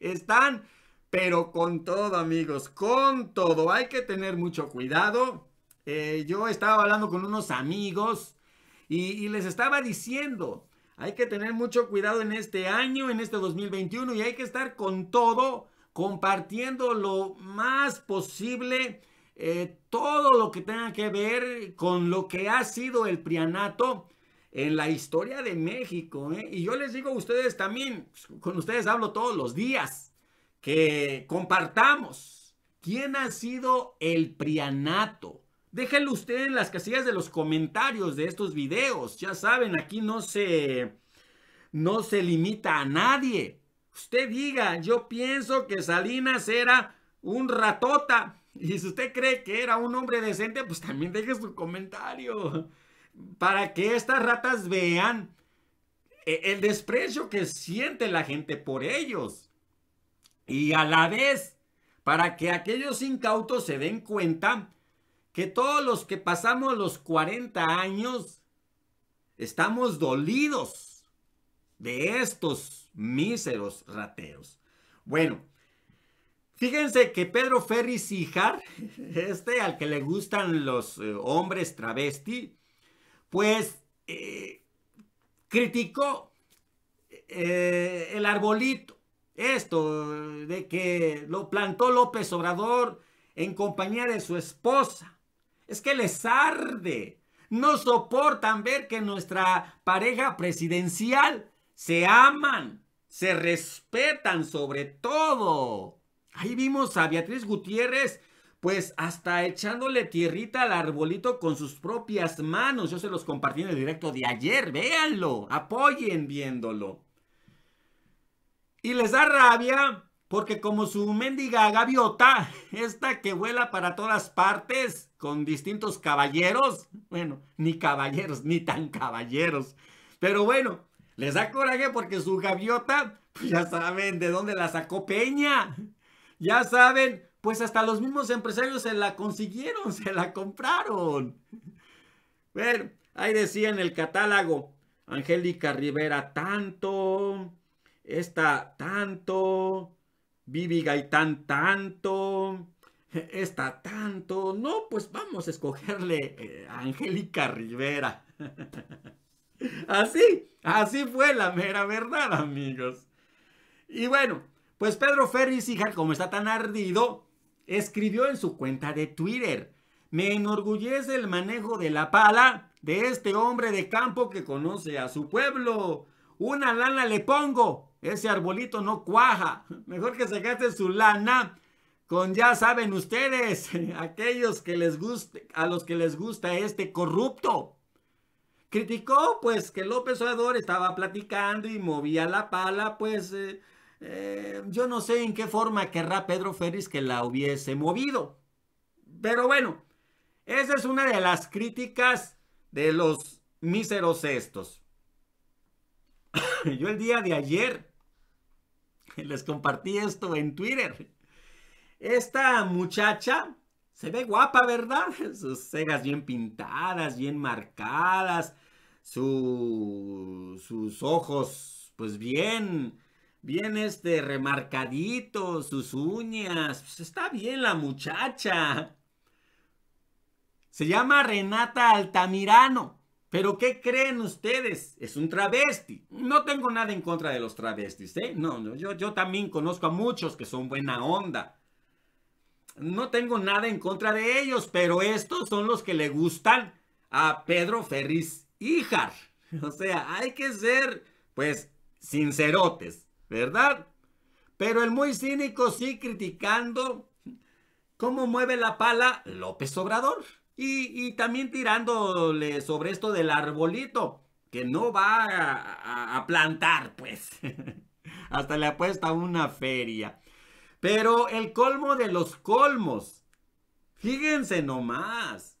Están, pero con todo amigos, con todo. Hay que tener mucho cuidado. Eh, yo estaba hablando con unos amigos y, les estaba diciendo, hay que tener mucho cuidado en este año, en este 2021, y hay que estar con todo, compartiendo lo más posible eh, todo lo que tenga que ver con lo que ha sido el prianato en la historia de México. ¿eh? Y yo les digo a ustedes también, pues, con ustedes hablo todos los días, que compartamos quién ha sido el prianato. Déjenlo usted en las casillas de los comentarios de estos videos. Ya saben, aquí no se, no se limita a nadie. Usted diga, yo pienso que Salinas era un ratota. Y si usted cree que era un hombre decente, pues también deje su comentario para que estas ratas vean eh, el desprecio que siente la gente por ellos. Y a la vez, para que aquellos incautos se den cuenta que todos los que pasamos los 40 años estamos dolidos de estos míseros rateros. Bueno, fíjense que Pedro y Sijar, este al que le gustan los eh, hombres travesti, pues eh, criticó eh, el arbolito, esto de que lo plantó López Obrador en compañía de su esposa. Es que les arde, no soportan ver que nuestra pareja presidencial se aman, se respetan sobre todo. Ahí vimos a Beatriz Gutiérrez pues hasta echándole tierrita al arbolito con sus propias manos. Yo se los compartí en el directo de ayer, véanlo, apoyen viéndolo. Y les da rabia porque como su mendiga gaviota, esta que vuela para todas partes con distintos caballeros, bueno, ni caballeros, ni tan caballeros, pero bueno, les da coraje porque su gaviota, pues, ya saben de dónde la sacó Peña, ya saben pues hasta los mismos empresarios se la consiguieron, se la compraron. ver ahí decía en el catálogo, Angélica Rivera tanto, esta tanto, Vivi Gaitán tanto, esta tanto. No, pues vamos a escogerle eh, a Angélica Rivera. Así, así fue la mera verdad, amigos. Y bueno, pues Pedro ferris hija, como está tan ardido, escribió en su cuenta de Twitter, me enorgullece el manejo de la pala de este hombre de campo que conoce a su pueblo. Una lana le pongo. Ese arbolito no cuaja. Mejor que se gaste su lana con ya saben ustedes, aquellos que les guste, a los que les gusta este corrupto. Criticó pues que López Obrador estaba platicando y movía la pala pues eh, eh, yo no sé en qué forma querrá Pedro Ferris que la hubiese movido. Pero bueno, esa es una de las críticas de los míseros estos. yo el día de ayer les compartí esto en Twitter. Esta muchacha se ve guapa, ¿verdad? Sus cejas bien pintadas, bien marcadas, sus ojos pues bien bien este remarcadito, sus uñas, pues, está bien la muchacha. Se llama Renata Altamirano. Pero ¿qué creen ustedes? Es un travesti. No tengo nada en contra de los travestis, ¿eh? No, no yo, yo también conozco a muchos que son buena onda. No tengo nada en contra de ellos, pero estos son los que le gustan a Pedro Ferris Híjar. O sea, hay que ser, pues, sincerotes. ¿verdad? Pero el muy cínico sí criticando cómo mueve la pala López Obrador. Y, también tirándole sobre esto del arbolito, que no va a, plantar, pues. Hasta le apuesta una feria. Pero el colmo de los colmos. Fíjense nomás.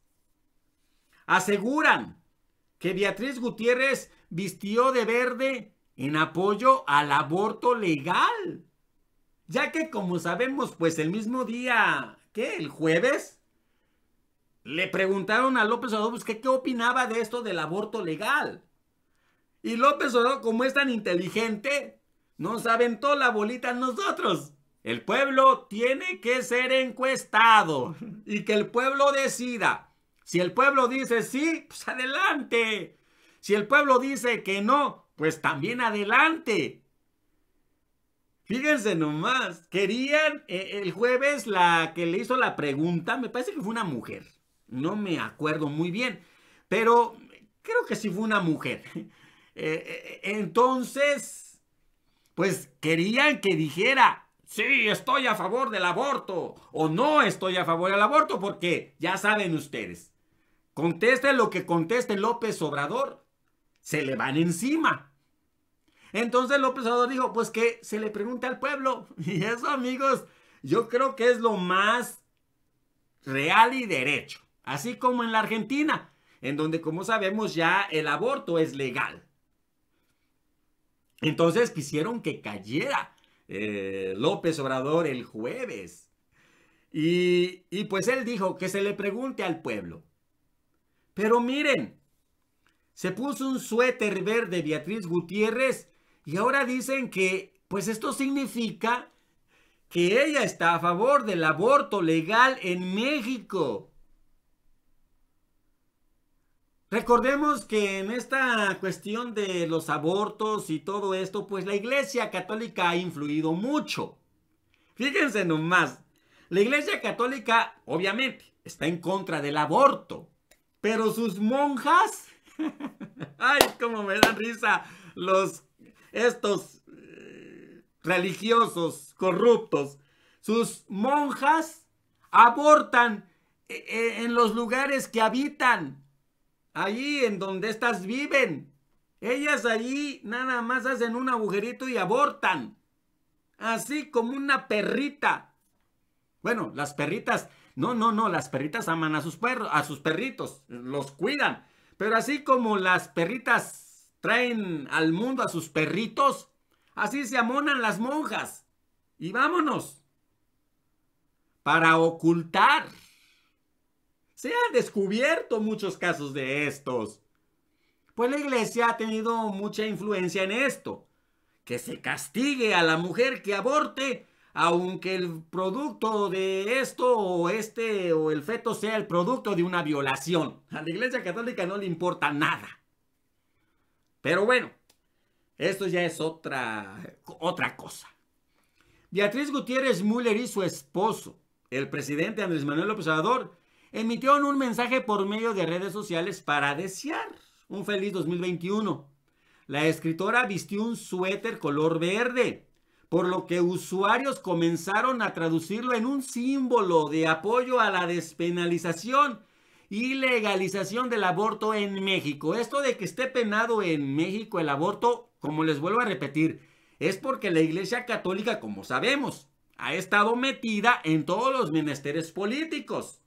Aseguran que Beatriz Gutiérrez vistió de verde en apoyo al aborto legal. Ya que como sabemos, pues el mismo día, ¿qué? El jueves, le preguntaron a López Obrador pues, ¿qué, opinaba de esto del aborto legal. Y López Obrador, como es tan inteligente, nos aventó la bolita a nosotros. El pueblo tiene que ser encuestado y que el pueblo decida. Si el pueblo dice sí, pues adelante. Si el pueblo dice que no, pues también adelante. Fíjense nomás, querían eh, el jueves la que le hizo la pregunta, me parece que fue una mujer, no me acuerdo muy bien, pero creo que sí fue una mujer. Eh, eh, entonces, pues querían que dijera, sí, estoy a favor del aborto o no estoy a favor del aborto, porque ya saben ustedes, conteste lo que conteste López Obrador, se le van encima. Entonces López Obrador dijo, pues que se le pregunte al pueblo. Y eso, amigos, yo creo que es lo más real y derecho. Así como en la Argentina, en donde, como sabemos, ya el aborto es legal. Entonces quisieron que cayera eh, López Obrador el jueves. Y, y pues él dijo que se le pregunte al pueblo. Pero miren, se puso un suéter verde Beatriz Gutiérrez y ahora dicen que, pues esto significa que ella está a favor del aborto legal en México. Recordemos que en esta cuestión de los abortos y todo esto, pues la Iglesia Católica ha influido mucho. Fíjense nomás, la Iglesia Católica obviamente está en contra del aborto, pero sus monjas, ay, cómo me dan risa los estos eh, religiosos corruptos, sus monjas abortan e, e, en los lugares que habitan, allí en donde estas viven. Ellas allí nada más hacen un agujerito y abortan. Así como una perrita. Bueno, las perritas, no, no, no, las perritas aman a sus perros, a sus perritos, los cuidan. Pero así como las perritas traen al mundo a sus perritos. Así se amonan las monjas. Y vámonos. Para ocultar. Se han descubierto muchos casos de estos. Pues la iglesia ha tenido mucha influencia en esto. Que se castigue a la mujer que aborte, aunque el producto de esto o este o el feto sea el producto de una violación. A la iglesia católica no le importa nada. Pero bueno, esto ya es otra, otra cosa. Beatriz Gutiérrez Müller y su esposo, el presidente Andrés Manuel López Obrador, emitieron un mensaje por medio de redes sociales para desear un feliz 2021. La escritora vistió un suéter color verde, por lo que usuarios comenzaron a traducirlo en un símbolo de apoyo a la despenalización legalización del aborto en México. Esto de que esté penado en México el aborto, como les vuelvo a repetir, es porque la Iglesia Católica, como sabemos, ha estado metida en todos los menesteres políticos.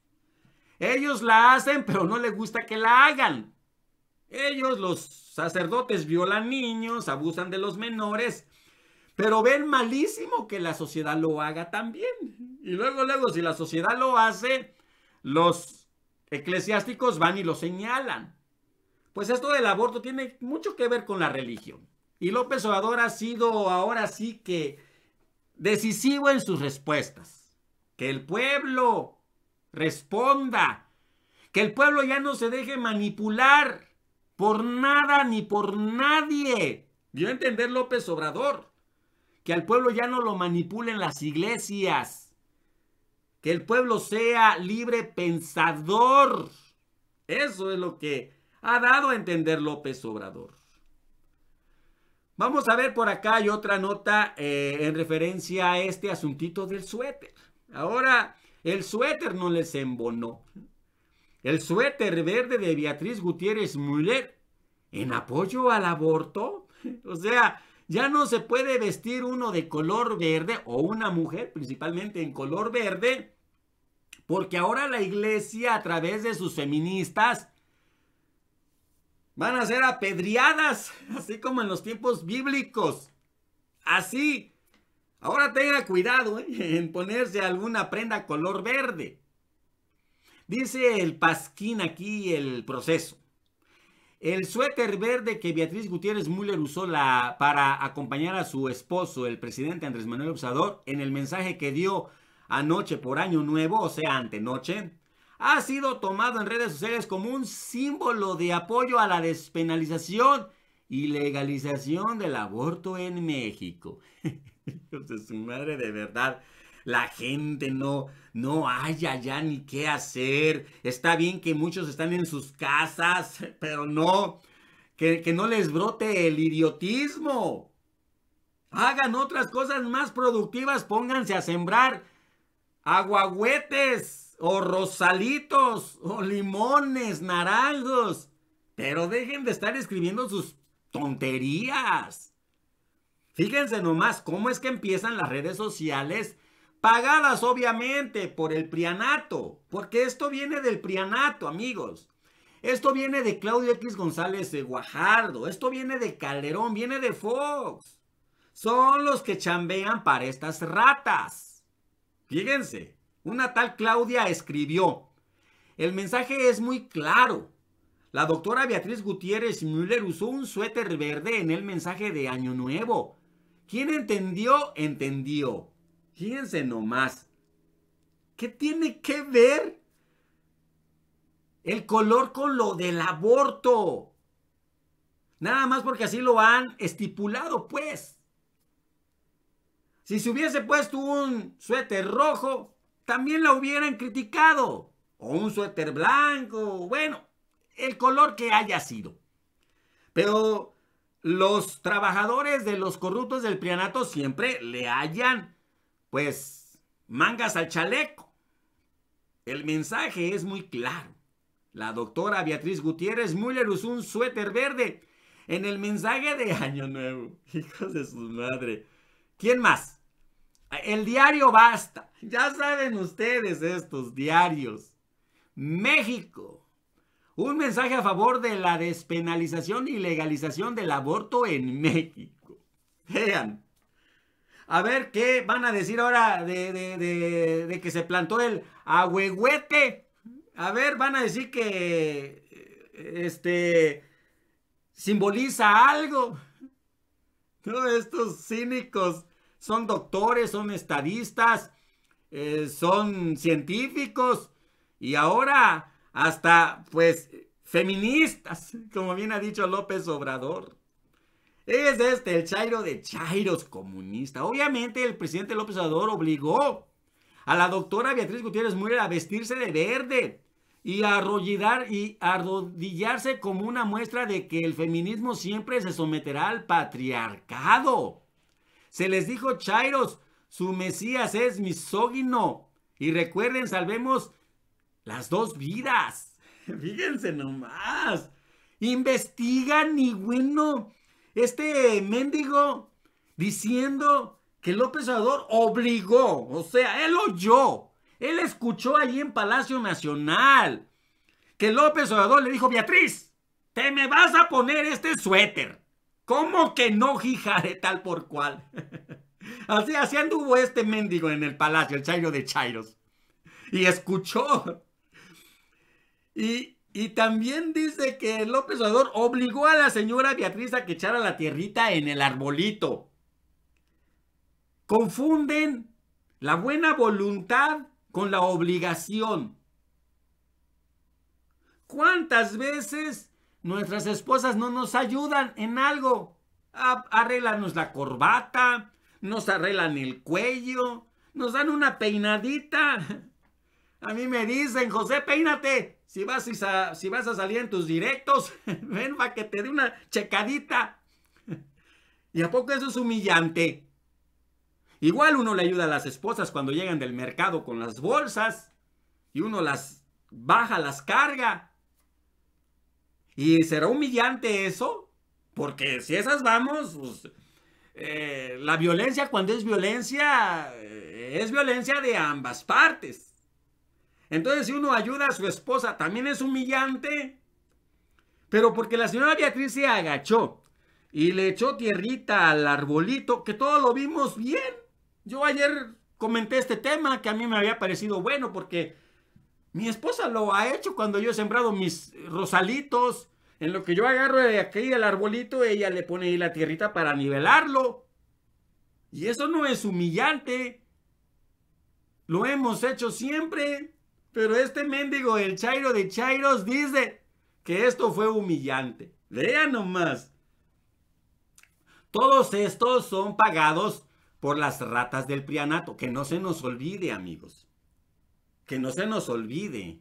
Ellos la hacen, pero no les gusta que la hagan. Ellos, los sacerdotes, violan niños, abusan de los menores, pero ven malísimo que la sociedad lo haga también. Y luego, luego, si la sociedad lo hace, los eclesiásticos van y lo señalan. Pues esto del aborto tiene mucho que ver con la religión. Y López Obrador ha sido ahora sí que decisivo en sus respuestas. Que el pueblo responda. Que el pueblo ya no se deje manipular por nada ni por nadie. Dio a entender López Obrador. Que al pueblo ya no lo manipulen las iglesias que el pueblo sea libre pensador. Eso es lo que ha dado a entender López Obrador. Vamos a ver por acá hay otra nota eh, en referencia a este asuntito del suéter. Ahora, el suéter no les embonó. El suéter verde de Beatriz Gutiérrez Müller en apoyo al aborto. O sea, ya no se puede vestir uno de color verde o una mujer principalmente en color verde porque ahora la iglesia, a través de sus feministas, van a ser apedreadas, así como en los tiempos bíblicos. Así. Ahora tenga cuidado ¿eh? en ponerse alguna prenda color verde. Dice el pasquín aquí el proceso. El suéter verde que Beatriz Gutiérrez Müller usó la, para acompañar a su esposo, el presidente Andrés Manuel Obrador, en el mensaje que dio anoche por Año Nuevo, o sea, antenoche, ha sido tomado en redes sociales como un símbolo de apoyo a la despenalización y legalización del aborto en México. Entonces, su madre de verdad. La gente no, no haya ya ni qué hacer. Está bien que muchos están en sus casas, pero no, que, que no les brote el idiotismo. Hagan otras cosas más productivas, pónganse a sembrar aguagüetes o rosalitos o limones, naranjos. Pero dejen de estar escribiendo sus tonterías. Fíjense nomás cómo es que empiezan las redes sociales, pagadas obviamente por el prianato, porque esto viene del prianato, amigos. Esto viene de Claudio X González de Guajardo, esto viene de Calderón, viene de Fox. Son los que chambean para estas ratas. Fíjense, una tal Claudia escribió, el mensaje es muy claro. La doctora Beatriz Gutiérrez Müller usó un suéter verde en el mensaje de Año Nuevo. ¿Quién entendió? Entendió. Fíjense nomás. ¿Qué tiene que ver el color con lo del aborto? Nada más porque así lo han estipulado, pues. Si se hubiese puesto un suéter rojo, también la hubieran criticado. O un suéter blanco, bueno, el color que haya sido. Pero los trabajadores de los corruptos del prianato siempre le hallan, pues, mangas al chaleco. El mensaje es muy claro. La doctora Beatriz Gutiérrez Müller usó un suéter verde en el mensaje de Año Nuevo. Hijos de su madre. ¿Quién más? El diario Basta. Ya saben ustedes estos diarios. México. Un mensaje a favor de la despenalización y legalización del aborto en México. Vean. A ver qué van a decir ahora de, que se plantó el ahuehuete. A ver, van a decir que este simboliza algo. Todos estos cínicos son doctores, son estadistas, eh, son científicos y ahora hasta pues feministas, como bien ha dicho López Obrador. Es este el Chairo de Chairos comunista. Obviamente el presidente López Obrador obligó a la doctora Beatriz Gutiérrez Muller a vestirse de verde y a y arrodillarse como una muestra de que el feminismo siempre se someterá al patriarcado. Se les dijo Chairos, su Mesías es misógino. Y recuerden, salvemos las dos vidas. Fíjense nomás. Investigan y bueno, este mendigo diciendo que López Obrador obligó, o sea, él oyó, él escuchó allí en Palacio Nacional que López Obrador le dijo, Beatriz, te me vas a poner este suéter. ¿Cómo que no gijaré tal por cual? así, anduvo este mendigo en el palacio, el Chairo de Chairos. Y escuchó. Y, y también dice que López Obrador obligó a la señora Beatriz a que echara la tierrita en el arbolito. Confunden la buena voluntad con la obligación. ¿Cuántas veces nuestras esposas no nos ayudan en algo. Arreglanos la corbata, nos arreglan el cuello, nos dan una peinadita. A mí me dicen, José, peínate. Si vas a, si vas a salir en tus directos, ven para que te dé una checadita. ¿Y a poco eso es humillante? Igual uno le ayuda a las esposas cuando llegan del mercado con las bolsas y uno las baja, las carga. Y será humillante eso, porque si esas vamos, pues, eh, la violencia cuando es violencia, eh, es violencia de ambas partes. Entonces, si uno ayuda a su esposa, también es humillante. Pero porque la señora Beatriz se agachó y le echó tierrita al arbolito, que todo lo vimos bien. Yo ayer comenté este tema que a mí me había parecido bueno porque mi esposa lo ha hecho cuando yo he sembrado mis rosalitos. En lo que yo agarro de aquí el arbolito, ella le pone ahí la tierrita para nivelarlo. Y eso no es humillante. Lo hemos hecho siempre. Pero este mendigo, el Chairo de Chairos, dice que esto fue humillante. Vean nomás. Todos estos son pagados por las ratas del prianato. Que no se nos olvide, amigos que no se nos olvide.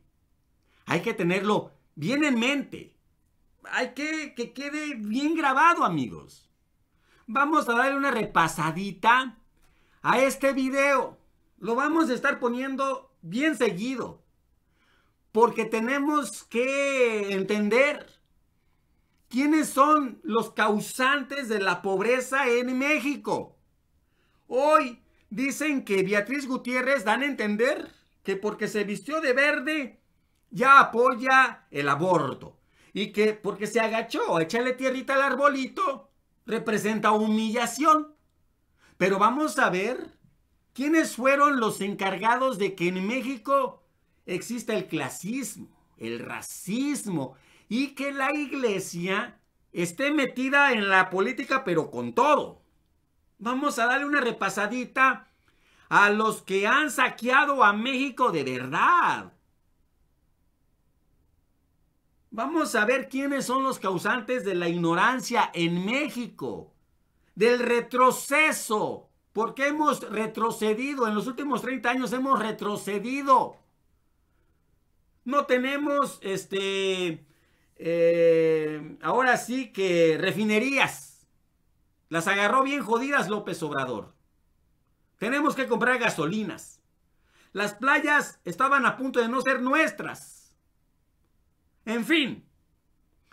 Hay que tenerlo bien en mente. Hay que que quede bien grabado, amigos. Vamos a darle una repasadita a este video. Lo vamos a estar poniendo bien seguido. Porque tenemos que entender quiénes son los causantes de la pobreza en México. Hoy dicen que Beatriz Gutiérrez dan a entender que porque se vistió de verde ya apoya el aborto y que porque se agachó a echarle tierrita al arbolito representa humillación. Pero vamos a ver quiénes fueron los encargados de que en México exista el clasismo, el racismo y que la iglesia esté metida en la política pero con todo. Vamos a darle una repasadita a los que han saqueado a México de verdad. Vamos a ver quiénes son los causantes de la ignorancia en México, del retroceso, porque hemos retrocedido, en los últimos 30 años hemos retrocedido. No tenemos, este, eh, ahora sí que refinerías. Las agarró bien jodidas López Obrador. Tenemos que comprar gasolinas. Las playas estaban a punto de no ser nuestras. En fin,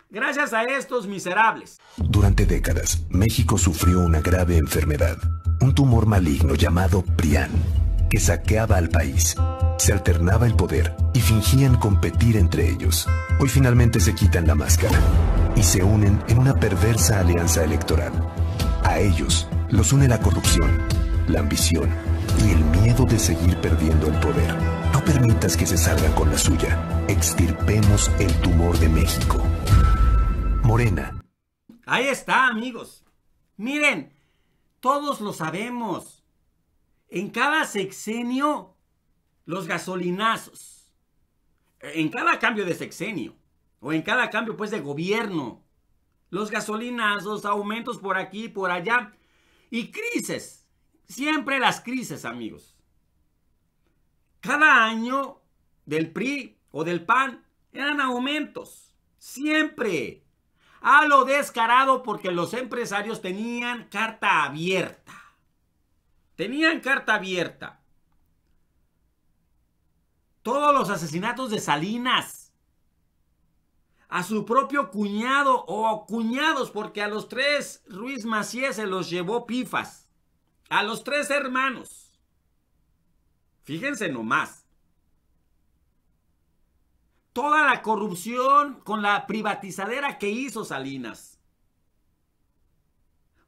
gracias a estos miserables. Durante décadas, México sufrió una grave enfermedad, un tumor maligno llamado PRIAN, que saqueaba al país. Se alternaba el poder y fingían competir entre ellos. Hoy finalmente se quitan la máscara y se unen en una perversa alianza electoral. A ellos los une la corrupción la ambición y el miedo de seguir perdiendo el poder. No permitas que se salga con la suya. Extirpemos el tumor de México. Morena. Ahí está, amigos. Miren, todos lo sabemos. En cada sexenio, los gasolinazos. En cada cambio de sexenio. O en cada cambio, pues, de gobierno. Los gasolinazos, aumentos por aquí, por allá. Y crisis Siempre las crisis, amigos. Cada año del PRI o del PAN eran aumentos. Siempre. A lo descarado porque los empresarios tenían carta abierta. Tenían carta abierta. Todos los asesinatos de Salinas. A su propio cuñado o cuñados, porque a los tres Ruiz Macías se los llevó pifas a los tres hermanos. Fíjense nomás. Toda la corrupción con la privatizadera que hizo Salinas.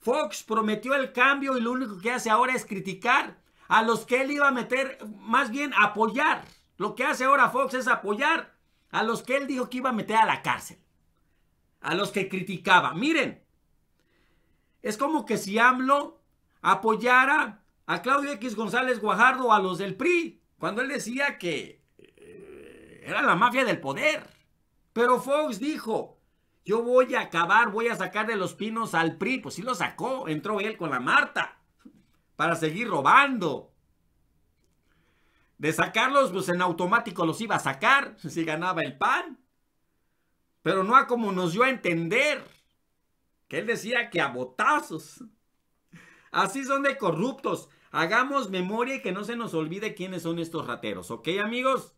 Fox prometió el cambio y lo único que hace ahora es criticar a los que él iba a meter, más bien apoyar. Lo que hace ahora Fox es apoyar a los que él dijo que iba a meter a la cárcel. A los que criticaba. Miren, es como que si AMLO apoyara a Claudio X González Guajardo, a los del PRI, cuando él decía que eh, era la mafia del poder. Pero Fox dijo, yo voy a acabar, voy a sacar de los pinos al PRI. Pues sí lo sacó, entró él con la Marta para seguir robando. De sacarlos, pues en automático los iba a sacar si ganaba el PAN. Pero no a como nos dio a entender, que él decía que a botazos. Así son de corruptos. Hagamos memoria y que no se nos olvide quiénes son estos rateros, ¿ok amigos?